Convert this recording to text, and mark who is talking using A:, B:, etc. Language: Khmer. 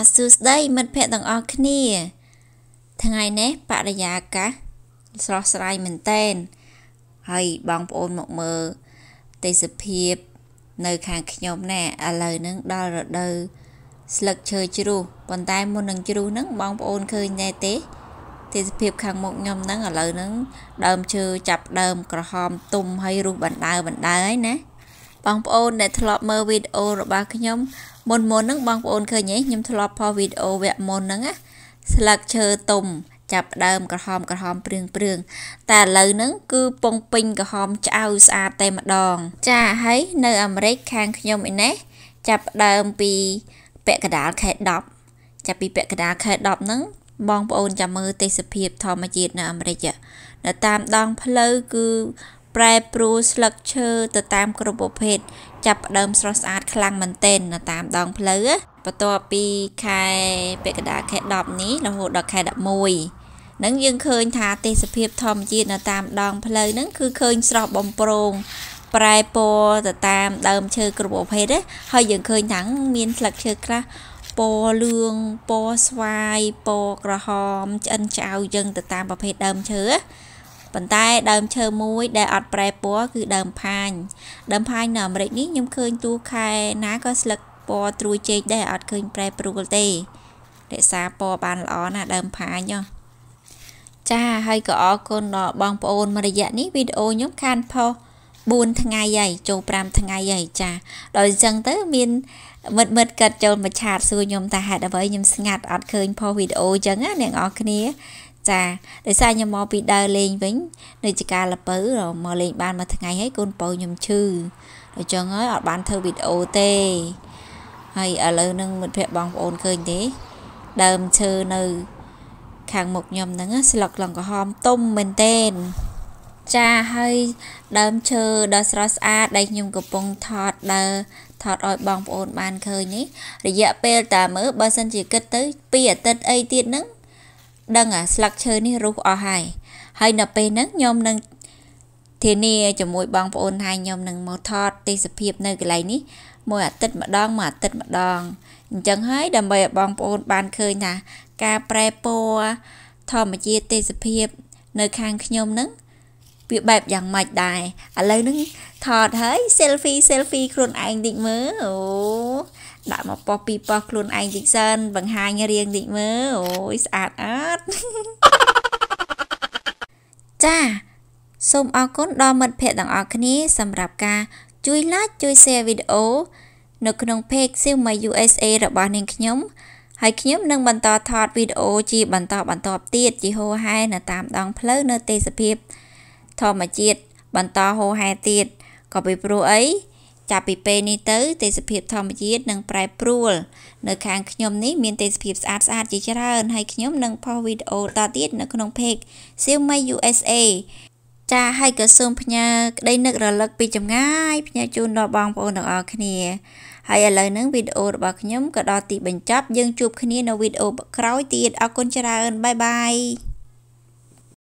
A: បាទសួស្តីមិត្តភ័ក្តិទាំងអស់គ្នា ថ្ងៃនេះបរិយាកាសស្រស់ស្រាយមែនតែនហើយបងប្អូនមកមើលទេសភាពនៅខាងខ្ញុំណាឥឡូវហ្នឹងដល់រដូវស្លឹកឈើជ្រុះប៉ុន្តែមុននឹងជ្រុះហ្នឹងបងប្អូនឃើញដែរទេទេសភាពខាងមុខខ្ញុំហ្នឹងឥឡូវហ្នឹងដើមឈើចាប់ដើមក្រហមទុំហើយរុះបណ្ដើបណ្ដើហើយណាបងប្អូនដែលធ្លាប់មើលវីដេអូរបស់ខ្ញុំមុនមុនហ្នឹងបងប្អូនឃើញទេខ្ញុំធ្លាប់ផុសវីដេអូវគ្គមុនហ្នឹងណាស្លឹកឈើទុំ ចាប់ដើមក្រហមក្រហមព្រឿងព្រឿងតែឥឡូវហ្នឹងគឺពងពេញក្រហមឆ្អៅស្អាតតែម្ដងចាហើយនៅអាមេរិកខាងខ្ញុំឯណេះចាប់ដើមពីពាក់កណ្ដាល ខេត្ត10ចាប់ពីពាក់កណ្ដាលខេត្ត10ហ្នឹងបងប្អូនចាំមើលទេសភាពធម្មជាតិនៅអាមេរិកនៅតាមដង ផ្លូវគឺប្រែប្រួលស្លឹកឈើទៅតាមគ្រប់ប្រភេទចាប់ផ្ដើមស្រស់ស្អាត ខ្លាំងមែនទែននៅតាមដងផ្លូវបន្ទាប់ពីខែពាក់កណ្ដាលខែ10នេះរហូតដល់ខែ11នឹងយើងឃើញថាទេសភាពធម្មជាតិនៅតាមដង ផ្លូវហ្នឹងគឺឃើញស្រស់បំព្រងប្រែពណ៌ទៅតាមដើមឈើគ្រប់ប្រភេទហើយយើងឃើញថាមានស្លឹកឈើខ្លះពណ៌លឿងពណ៌ស្វាយពណ៌ក្រហមឆ្អិនឆ្អៅយើងទៅតាមប្រភេទដើមឈើប៉ុន្តែដើមឈើមួយ ដែលអត់ប្រែពណ៌គឺដើមផាញដើមផាញនៅអាមេរិកនេះខ្ញុំឃើញទូខែ ណាក៏ស្លឹកពណ៌ត្រួយចេកដែរអត់ឃើញប្រែប្រួលទេរក្សាពណ៌បានល្អណាស់ដើមផាញហ៎ចាហើយក៏អរគុណដល់បងប្អូនមួយរយៈនេះវីដេអូខ្ញុំខានផុស4ថ្ងៃហើយចូល5ថ្ងៃហើយចាដល់អញ្ចឹងទៅ មាន មិត្តមិត្តកាត់ចូលមកឆាត សួរខ្ញុំថាហេតុអ្វីខ្ញុំស្ងាត់អត់ឃើញផុសវីដេអូអញ្ចឹងណាអ្នកនរគ្នាចាដោយសារខ្ញុំមកពីដើរលេងវិញនៅចកាលពៅមកលេងបានមួយថ្ងៃហើយកូនបើខ្ញុំឈឺអញ្ចឹងហើយអត់បានធ្វើវីដេអូទេហើយឥឡូវនឹងមិត្តភ័ក្ដិបងប្អូនឃើញទេដើមឈើនៅខាងមុខខ្ញុំហ្នឹងស្លឹកលង្កហមទុំមែនទែនចាហើយដើមឈើដ៏ស្រស់ស្អាតដែលខ្ញុំកំពុងថតដើរថតឲ្យបងប្អូនបានឃើញនេះរយៈពេលតែមើលបើសិនជាគិតទៅពីអាទិត្យអីទៀតហ្នឹងដឹងអាស្លឹកឈើនេះរុះអស់ហើយហើយនៅពេលហ្នឹងខ្ញុំនឹងធានាជាមួយបងប្អូនថាខ្ញុំនឹងមកថតទេសភាពនៅកន្លែងនេះ មួយអាទិត្យម្ដងមួយអាទិត្យម្ដងអញ្ចឹងហើយដើម្បីឲ្យបងប្អូនបានឃើញថាការប្រែពណ៌ធម្មជាតិទេសភាព នៅខាងខ្ញុំនឹងវាបែបយ៉ាងម៉េចដែរឥឡូវនឹងថតហើយ selfie selfie ខ្លួនឯងតិចមើលអូដាក់មកប៉ោះពីប៉ោះខ្លួនឯងតិចសិនបង្ហាញរាងតិចមើលអូយស្អាតអត់ចាសូមអរគុណដល់មិត្តភ័ក្តិទាំងអស់គ្នាសម្រាប់ការ ជួយ like ជួយ share វីដេអូនៅក្នុង page Silma USA របស់នាងខ្ញុំ ហើយខ្ញុំនឹងបន្តថតវីដេអូជាបន្តបន្តទៀតជាហោហែនៅតាមដងផ្លូវនៅទេសភាព ធម្មជាតិបន្តហោហែទៀតក៏ពីព្រោះអីចាប់ពីពេលនេះទៅទេសភាពធម្មជាតិនឹងប្រែប្រួលនៅខាងខ្ញុំនេះមានទេសភាពស្អាតស្អាតជាច្រើនហើយខ្ញុំនឹងផុសវីដេអូតទៀតនៅក្នុង page សៀវមី USA ចាហើយក៏សូមផ្ញើក្តីនឹករលឹកពីចម្ងាយផ្ញើជូនដល់បងប្អូនទាំងអស់គ្នាហើយឥឡូវហ្នឹងវីដេអូរបស់ខ្ញុំក៏ដល់ទីបញ្ចប់យើងជួបគ្នានៅវីដេអូក្រោយទៀតអរគុណច្រើនបាយបាយ